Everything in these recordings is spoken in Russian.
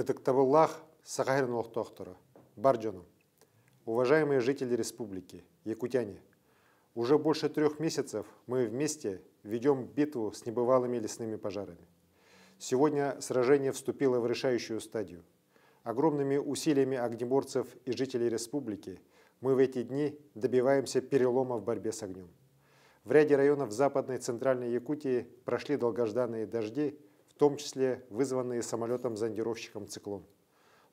Этактабыллах Сахарин Лохтохтора, Барджоном. Уважаемые жители республики, якутяне, уже больше трех месяцев мы вместе ведем битву с небывалыми лесными пожарами. Сегодня сражение вступило в решающую стадию. Огромными усилиями огнеборцев и жителей республики мы в эти дни добиваемся перелома в борьбе с огнем. В ряде районов Западной и Центральной Якутии прошли долгожданные дожди – том числе вызванные самолетом-зондировщиком «Циклон».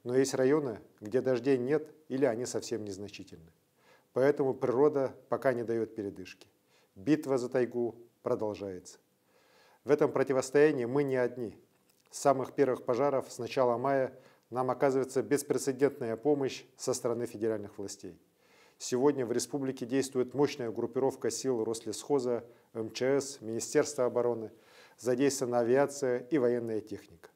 Но есть районы, где дождей нет или они совсем незначительны. Поэтому природа пока не дает передышки. Битва за тайгу продолжается. В этом противостоянии мы не одни. С самых первых пожаров с начала мая нам оказывается беспрецедентная помощь со стороны федеральных властей. Сегодня в республике действует мощная группировка сил Рослесхоза, МЧС, Министерства обороны – задействована авиация и военная техника.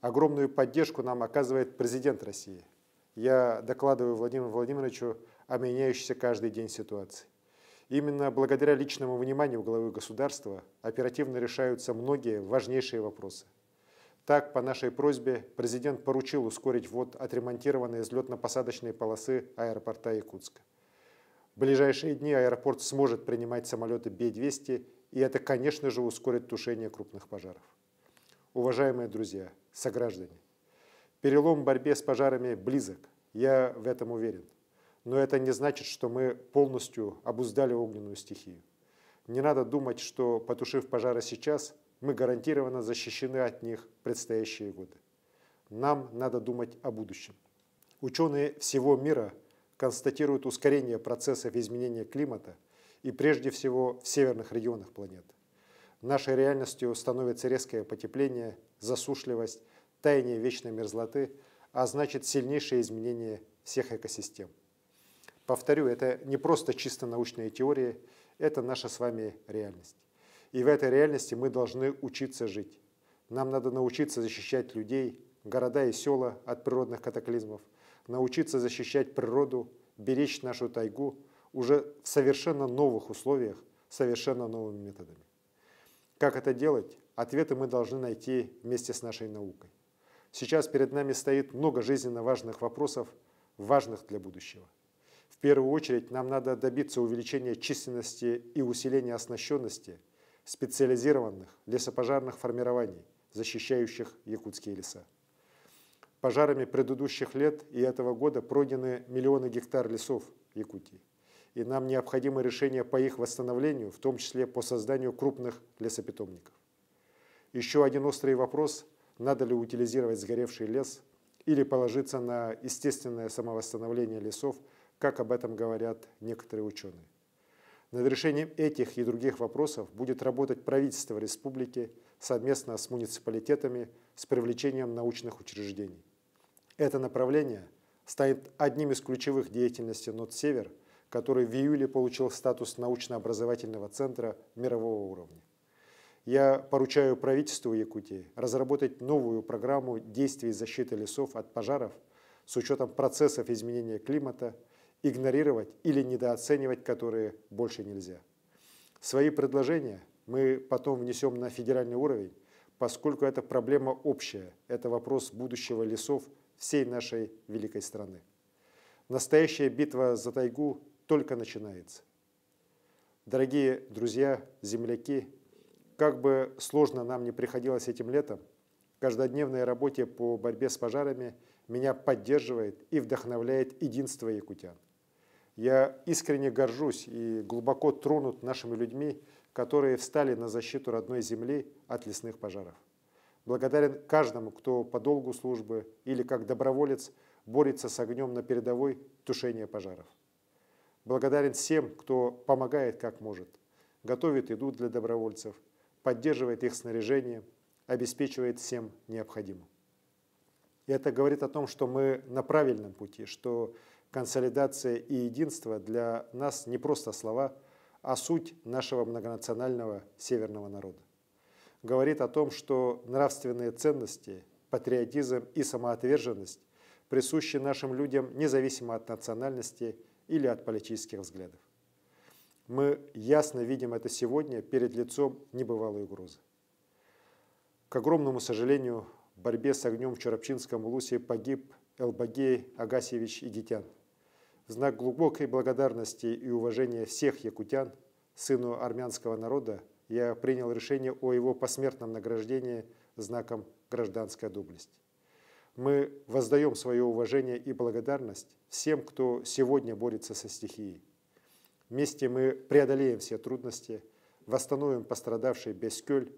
Огромную поддержку нам оказывает президент России. Я докладываю Владимиру Владимировичу о меняющейся каждый день ситуации. Именно благодаря личному вниманию главы государства оперативно решаются многие важнейшие вопросы. Так, по нашей просьбе, президент поручил ускорить ввод отремонтированной взлетно-посадочной полосы аэропорта Якутска. В ближайшие дни аэропорт сможет принимать самолеты Б-200, и это, конечно же, ускорит тушение крупных пожаров. Уважаемые друзья, сограждане, перелом в борьбе с пожарами близок, я в этом уверен. Но это не значит, что мы полностью обуздали огненную стихию. Не надо думать, что, потушив пожары сейчас, мы гарантированно защищены от них предстоящие годы. Нам надо думать о будущем. Ученые всего мира – констатируют ускорение процессов изменения климата и прежде всего в северных регионах планеты. Нашей реальностью становится резкое потепление, засушливость, таяние вечной мерзлоты, а значит сильнейшее изменение всех экосистем. Повторю, это не просто чисто научные теории, это наша с вами реальность. И в этой реальности мы должны учиться жить. Нам надо научиться защищать людей, города и села от природных катаклизмов – научиться защищать природу, беречь нашу тайгу уже в совершенно новых условиях, совершенно новыми методами. Как это делать? Ответы мы должны найти вместе с нашей наукой. Сейчас перед нами стоит много жизненно важных вопросов, важных для будущего. В первую очередь нам надо добиться увеличения численности и усиления оснащенности специализированных лесопожарных формирований, защищающих якутские леса. Пожарами предыдущих лет и этого года пройдены миллионы гектар лесов Якутии. И нам необходимо решение по их восстановлению, в том числе по созданию крупных лесопитомников. Еще один острый вопрос – надо ли утилизировать сгоревший лес или положиться на естественное самовосстановление лесов, как об этом говорят некоторые ученые. Над решением этих и других вопросов будет работать правительство республики совместно с муниципалитетами с привлечением научных учреждений. Это направление станет одним из ключевых деятельности НОТ-Север, который в июле получил статус научно-образовательного центра мирового уровня. Я поручаю правительству Якутии разработать новую программу действий защиты лесов от пожаров с учетом процессов изменения климата, игнорировать или недооценивать которые больше нельзя. Свои предложения мы потом внесем на федеральный уровень, поскольку эта проблема общая, это вопрос будущего лесов – всей нашей великой страны. Настоящая битва за тайгу только начинается. Дорогие друзья, земляки, как бы сложно нам не приходилось этим летом, в каждодневной работе по борьбе с пожарами меня поддерживает и вдохновляет единство якутян. Я искренне горжусь и глубоко тронут нашими людьми, которые встали на защиту родной земли от лесных пожаров. Благодарен каждому, кто по долгу службы или как доброволец борется с огнем на передовой тушения пожаров. Благодарен всем, кто помогает как может, готовит еду для добровольцев, поддерживает их снаряжение, обеспечивает всем необходимым. И это говорит о том, что мы на правильном пути, что консолидация и единство для нас не просто слова, а суть нашего многонационального северного народа говорит о том, что нравственные ценности, патриотизм и самоотверженность присущи нашим людям независимо от национальности или от политических взглядов. Мы ясно видим это сегодня перед лицом небывалой угрозы. К огромному сожалению, в борьбе с огнем в Чурапчинском улусе погиб Элбагей Агасевич Игитян. В знак глубокой благодарности и уважения всех якутян, сыну армянского народа, я принял решение о его посмертном награждении знаком «Гражданская доблесть». Мы воздаем свое уважение и благодарность всем, кто сегодня борется со стихией. Вместе мы преодолеем все трудности, восстановим пострадавший Бескёль.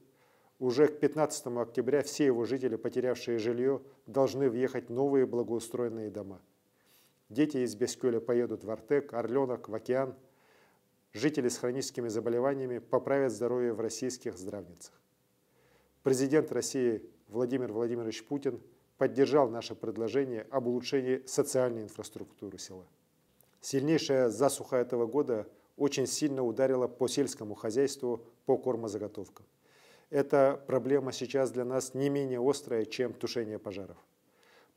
Уже к 15 октября все его жители, потерявшие жилье, должны въехать в новые благоустроенные дома. Дети из Бескёля поедут в Артек, Орленок, в Океан – жители с хроническими заболеваниями поправят здоровье в российских здравницах. Президент России Владимир Владимирович Путин поддержал наше предложение об улучшении социальной инфраструктуры села. Сильнейшая засуха этого года очень сильно ударила по сельскому хозяйству, по кормозаготовкам. Эта проблема сейчас для нас не менее острая, чем тушение пожаров.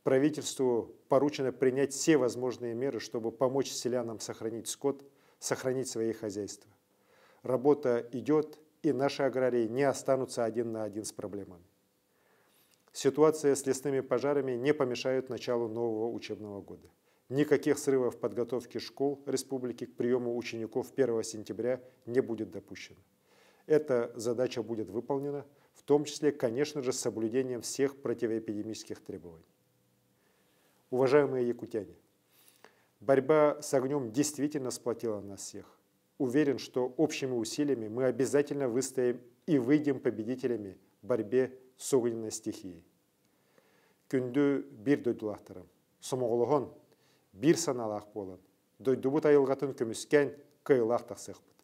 Правительству поручено принять все возможные меры, чтобы помочь селянам сохранить скот, сохранить свои хозяйства. Работа идет, и наши аграрии не останутся один на один с проблемами. Ситуация с лесными пожарами не помешает началу нового учебного года. Никаких срывов подготовки школ республики к приему учеников 1 сентября не будет допущено. Эта задача будет выполнена, в том числе, конечно же, с соблюдением всех противоэпидемических требований. Уважаемые якутяне, Борьба с огнем действительно сплотила нас всех. Уверен, что общими усилиями мы обязательно выстоим и выйдем победителями в борьбе с огненной стихией. Күнді бир дөйдулақтырым. Сомоғылығын бир саналақ болын. Дөйдубут айылғатын көміскен кыйлақ тақсықпыт.